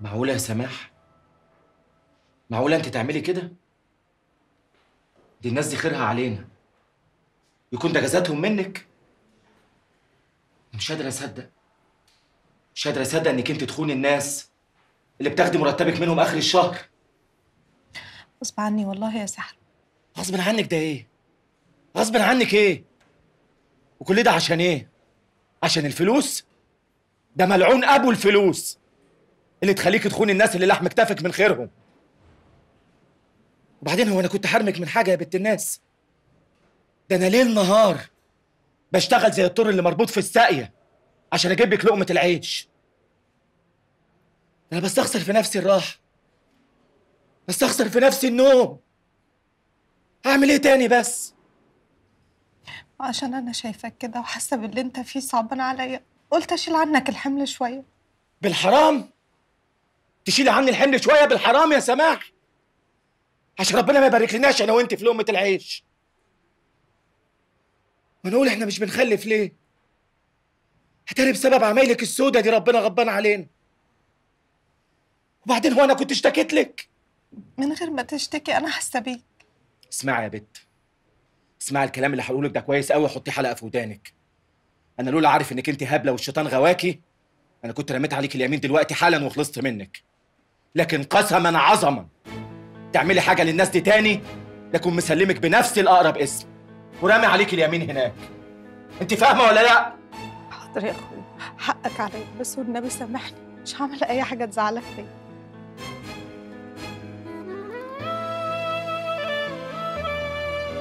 معقولة يا سماح؟ معقولة أنت تعملي كده؟ دي الناس دي خيرها علينا يكون ده جزاتهم منك مش قادر أصدق مش قادر أصدق إنك أنت تخوني الناس اللي بتاخدي مرتبك منهم آخر الشهر غصب عني والله يا سحر غصب عنك ده إيه؟ غصب عنك إيه؟ وكل ده عشان إيه؟ عشان الفلوس؟ ده ملعون أبو الفلوس اللي تخليك تخون الناس اللي لحم كتافك من خيرهم وبعدين هو انا كنت حرمك من حاجه يا بنت الناس ده انا ليل نهار بشتغل زي الطر اللي مربوط في الساقيه عشان اجيب لك لقمه العيش انا بستخسر في نفسي الراحه بستخسر في نفسي النوم اعمل ايه تاني بس عشان انا شايفاك كده وحاسه باللي انت فيه صعبان عليا قلت اشيل عنك الحمل شويه بالحرام تشيلي عني الحمل شويه بالحرام يا سماح عشان ربنا ما يبارك لناش انا وانت في لقمه العيش ما نقول احنا مش بنخلف ليه هتاني بسبب عمايلك السودة دي ربنا غضبان علينا وبعدين هو انا كنت اشتكيت لك من غير ما تشتكي انا حاسه بيك اسمعي يا بت اسمعي الكلام اللي هقوله ده كويس قوي حطيه حلقه في ودانك انا لولا عارف انك انت هبله والشيطان غواكي انا كنت رميت عليك اليمين دلوقتي حالا وخلصت منك لكن قسما عظما تعملي حاجه للناس دي تاني لكن مسلمك بنفس الاقرب اسم ورامي عليك اليمين هناك انت فاهمه ولا لا حاضر يا اخويا حقك عليا بس والنبي سامحني مش هعمل اي حاجه تزعلك تاني